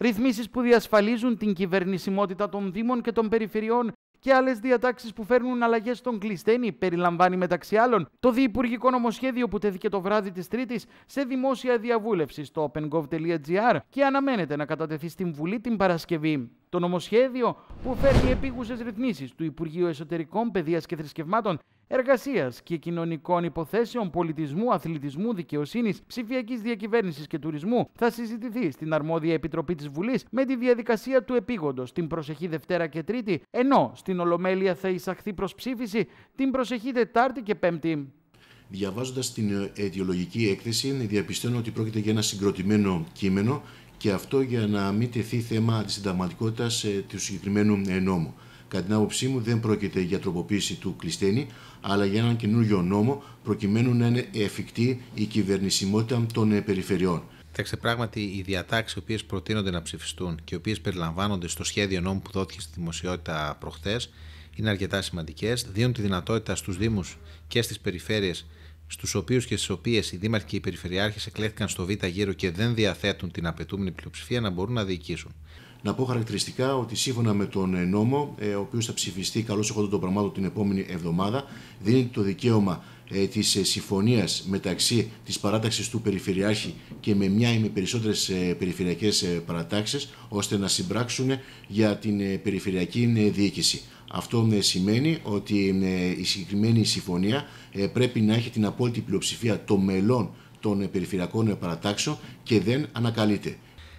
Ρυθμίσεις που διασφαλίζουν την κυβερνησιμότητα των Δήμων και των Περιφερειών και άλλες διατάξεις που φέρνουν αλλαγές στον κλειστένη περιλαμβάνει μεταξύ άλλων το διυπουργικό νομοσχέδιο που τέθηκε το βράδυ της Τρίτης σε δημόσια διαβούλευση στο opengov.gr και αναμένεται να κατατεθεί στην Βουλή την Παρασκευή. Το νομοσχέδιο που φέρνει επίγουσες ρυθμίσεις του Υπουργείου Εσωτερικών, Παιδείας και Θρησκευμάτων, Εργασίας και Κοινωνικών Υποθέσεων, Πολιτισμού, Αθλητισμού, Δικαιοσύνης, Ψηφιακής Διακυβέρνησης και Τουρισμού θα συζητηθεί στην αρμόδια Επιτροπή της Βουλής με τη διαδικασία του επίγοντος την προσεχή Δευτέρα και Τρίτη, ενώ στην Ολομέλεια θα εισαχθεί προς ψήφιση την προσεχή Τετάρτη και Πέμπτη. Διαβάζοντας την ε, αιτιολογική έκθεση, διαπιστώνω ότι πρόκειται για ένα συγκροτημένο κείμενο και αυτό για να μην τεθεί θέμα αντισυνταγματικότητας του συγκεκριμένου νόμου. Κατά την άποψή μου δεν πρόκειται για τροποποίηση του κλειστένη, αλλά για έναν καινούριο νόμο προκειμένου να είναι εφικτή η κυβερνησιμότητα των ε, περιφερειών. Κοιτάξτε, πράγματι οι διατάξεις οι οποίες προτείνονται να ψηφιστούν και οι οποίες περιλαμβάνονται στο σχέδιο νόμου που δόθηκε στη δημοσιότητα προχθές είναι αρκετά σημαντικές. Δίνουν τη δυνατότητα στους Δήμους και στις περιφέρειες στους οποίους και στις οποίες οι δήμαρχοι και οι περιφερειάρχες εκλέχθηκαν στο β' γύρο και δεν διαθέτουν την απαιτούμενη πλειοψηφία να μπορούν να διοικήσουν. Να πω χαρακτηριστικά ότι σύμφωνα με τον ε, νόμο, ε, ο οποίος θα ψηφιστεί καλώς εχόντων των πραγμάτων την επόμενη εβδομάδα, δίνει το δικαίωμα ε, της συμφωνίας μεταξύ της παράταξης του Περιφερειάρχη και με μια ή με περισσότερες περιφερειακέ παρατάξεις, ώστε να συμπράξουν για την περιφερειακή διοίκηση. Αυτό σημαίνει ότι ε, η συγκεκριμένη συμφωνία ε, πρέπει να έχει την απόλυτη πλειοψηφία των μελών των ε, περιφερειακών παρατάξεων και δεν ανακαλείται.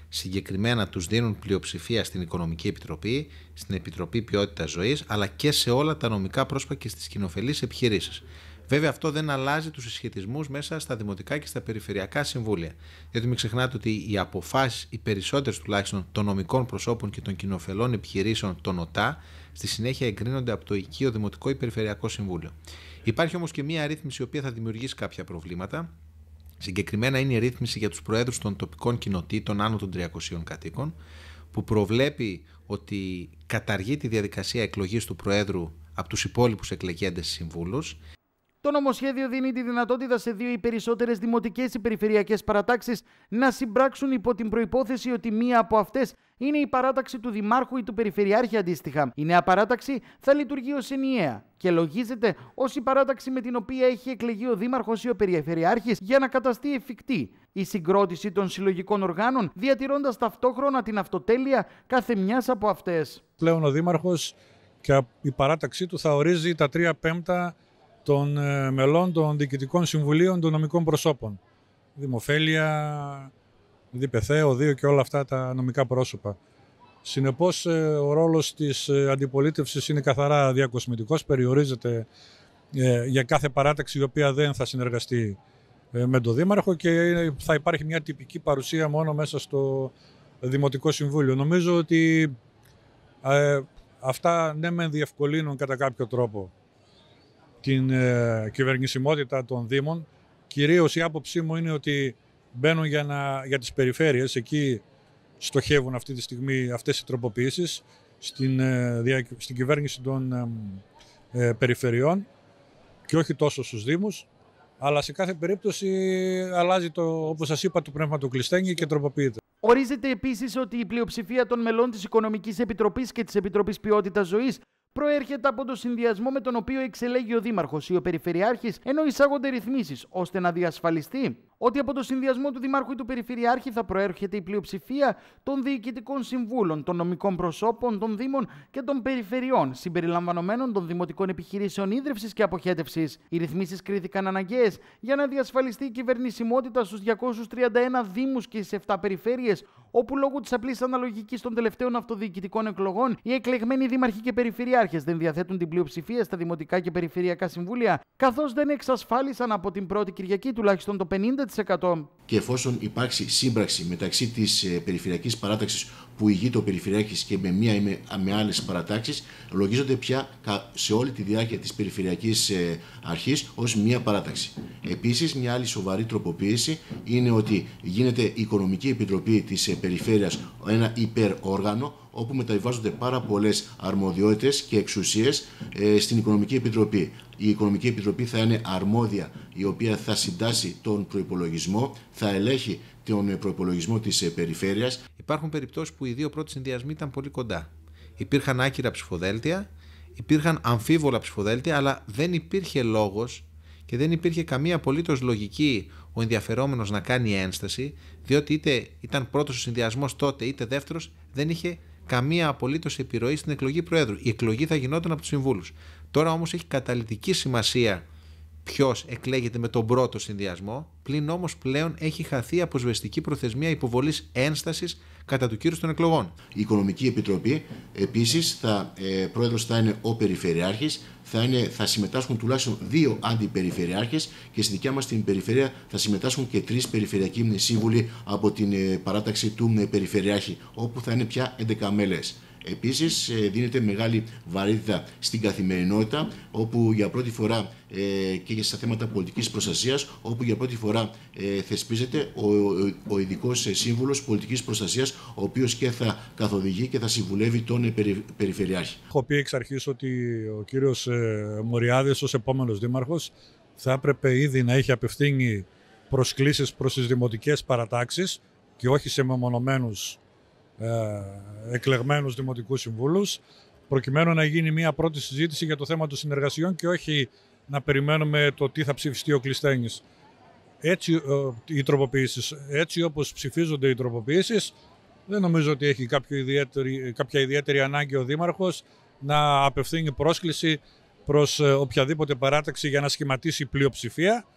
Συγκεκριμένα τους δίνουν πλειοψηφία στην Οικονομική Επιτροπή, στην Επιτροπή Ποιότητας Ζωής, αλλά και σε όλα τα νομικά πρόσωπα και στις κοινοφελείς επιχειρήσεις. Βέβαια, αυτό δεν αλλάζει τους συσχετισμούς μέσα στα δημοτικά και στα περιφερειακά συμβούλια. Γιατί μην ξεχνάτε ότι οι αποφάσεις, οι περισσότερες τουλάχιστον των νομικών προσώπων και των κοινοφελών επιχειρήσεων, των ΟΤΑ, στη συνέχεια εγκρίνονται από το οικείο Δημοτικό ή Περιφερειακό Συμβούλιο. Υπάρχει όμως και μία ρύθμιση η οποία θα δημιουργήσει κάποια προβλήματα. Συγκεκριμένα είναι η ρύθμιση για τους προέδρους των τοπικών κοινοτήτων άνω των 300 κατοίκων, που προβλέπει ότι καταργεί τη διαδικασία εκλογής του Προέδρου από τους υπόλοιπους εκλεγέντες συμβούλους. Το νομοσχέδιο δίνει τη δυνατότητα σε δύο ή περισσότερες δημοτικές ή περιφερειακές παρατάξεις να συμπράξουν υπό την προπόθεση ότι μία από αυτές είναι η παράταξη του Δημάρχου ή του Περιφερειάρχη αντίστοιχα. Η νέα παράταξη θα λειτουργεί ως ενιαία και λογίζεται ως η παράταξη με την οποία έχει εκλεγεί ο Δήμαρχος ή ο Περιφερειάρχης για να καταστεί εφικτή η συγκρότηση των συλλογικών οργάνων, διατηρώντας ταυτόχρονα την αυτοτέλεια κάθε μιας από αυτές. Πλέον ο Δήμαρχος και η παράταξή του θα ορίζει τα τρία πέμπτα των ε, μελών των διοικητικών συμβουλίων των νομικών προσώπων. Δημοφέλεια, Διπεθέο, ΟΔΙΟ και όλα αυτά τα νομικά πρόσωπα. Συνεπώς ε, ο ρόλος της ε, αντιπολίτευσης είναι καθαρά διακοσμητικός, περιορίζεται για κάθε παράταξη η οποία δεν θα συνεργαστεί με τον Δήμαρχο και θα υπάρχει μια τυπική παρουσία μόνο μέσα στο Δημοτικό Συμβούλιο. Νομίζω ότι αυτά ναι με διευκολύνουν κατά κάποιο τρόπο την ε, κυβερνησιμότητα των Δήμων. Κυρίως η άποψή μου είναι ότι μπαίνουν για, να, για τις περιφέρειες, εκεί στοχεύουν αυτή τη στιγμή αυτές οι τροποποιήσεις στην, ε, στην κυβέρνηση των ε, ε, περιφερειών και όχι τόσο στους Δήμους. Αλλά σε κάθε περίπτωση αλλάζει το, όπως σας είπα, το πνεύμα του κλειστένγη και τροποποιείται. Ορίζεται επίσης ότι η πλειοψηφία των μελών της Οικονομικής Επιτροπής και της Επιτροπής Ποιότητας Ζωής προέρχεται από το συνδυασμό με τον οποίο εξελέγει ο Δήμαρχος ή ο Περιφερειάρχη, ενώ εισάγονται ρυθμίσεις ώστε να διασφαλιστεί ότι από το συνδυασμό του Δημάρχου ή του Περιφερειάρχη θα προέρχεται η πλειοψηφία των διοικητικών συμβούλων, των νομικών προσώπων, των Δήμων και των Περιφερειών, συμπεριλαμβανομένων των δημοτικών επιχειρήσεων ίδρυυσης και αποχέτευσης. Οι ρυθμίσεις κρίθηκαν αναγκαίες για να διασφαλιστεί η κυβερνησιμότητα στους 231 Δήμους και στις 7 περιφέρειες, όπου λόγω της απλής αναλογικής των τελευταίων αυτοδιοικητικών εκλογών, οι εκλεγμένοι δήμαρχοι και περιφερειάρχες δεν διαθέτουν την πλειοψηφία στα δημοτικά και περιφερειακά συμβούλια, καθώς δεν εξασφάλισαν από την πρώτη Κυριακή τουλάχιστον το 50 και εφόσον υπάρξει σύμπραξη μεταξύ της ε, περιφερειακής παράταξης που ηγεί το περιφερειακής και με μία ή με, με άλλες παρατάξεις, λογίζονται πια σε όλη τη διάρκεια της περιφερειακής ε, αρχής ως μία παράταξη. Επίσης, μια άλλη σοβαρή τροποποίηση είναι ότι γίνεται η Οικονομική Επιτροπή της ε, Περιφέρειας ένα υπεροργάνο, όπου μεταβιβάζονται πάρα πολλές αρμοδιότητες και εξουσίες ε, στην Οικονομική Επιτροπή. Η Οικονομική Επιτροπή θα είναι αρμόδια, η οποία θα συντάσει τον προπολογισμό, θα ελέγχει τον ε, προπολογισμό της ε, περιφέρειας. Υπάρχουν περιπτώσεις που οι δύο πρώτοι συνδυασμοί ήταν πολύ κοντά. Υπήρχαν άκυρα ψηφοδέλτια, υπήρχαν αμφίβολα ψηφοδέλτια, αλλά δεν υπήρχε λόγος και δεν υπήρχε καμία απολύτως λογική ο ενδιαφερόμενος να κάνει ένσταση, διότι είτε ήταν πρώτος ο συνδυασμός τότε, είτε δεύτερος, δεν είχε καμία απολύτως επιρροή στην εκλογή Προέδρου. Η εκλογή θα γινόταν από τους συμβούλους. Τώρα όμως έχει καταλητική σημασία ποιος εκλέγεται με τον πρώτο συνδυασμό, πλην όμως πλέον έχει χαθεί αποσβεστική προθεσμία υποβολής ένστασης κατά του κύρους των εκλογών. Η Οικονομική Επιτροπή επίσης θα ε, πρόεδρος θα είναι ο Περιφερειάρχης, θα, θα συμμετάσχουν τουλάχιστον δύο αντιπεριφερειάρχες και στη δικιά μας την περιφέρεια θα συμμετάσχουν και τρεις περιφερειακοί συμβούλοι από την ε, παράταξη του ε, Περιφερειάρχη, όπου θα είναι πια 11 μέλες. Επίσης ε, δίνεται μεγάλη βαρύτητα στην καθημερινότητα όπου για πρώτη φορά ε, και στα θέματα πολιτικής προστασίας όπου για πρώτη φορά ε, θεσπίζεται ο, ο ειδικός σύμβουλος πολιτικής προστασίας ο οποίος και θα καθοδηγεί και θα συμβουλεύει τον Περιφερειάρχη. Έχω πει εξ αρχής ότι ο κύριος Μωριάδης ως επόμενος δήμαρχος θα έπρεπε ήδη να έχει απευθύνει προσκλήσεις προς τις δημοτικές παρατάξεις και όχι σε μεμονωμένους ε, εκλεγμένους δημοτικούς συμβούλους προκειμένου να γίνει μια πρώτη συζήτηση για το θέμα των συνεργασιών και όχι να περιμένουμε το τι θα ψηφιστεί ο Κλειστένης. Έτσι, ε, οι έτσι όπως ψηφίζονται οι τροποποιήσεις, δεν νομίζω ότι έχει ιδιαίτερη, κάποια ιδιαίτερη ανάγκη ο Δήμαρχος να απευθύνει πρόσκληση προς ε, οποιαδήποτε παράταξη για να σχηματίσει πλειοψηφία.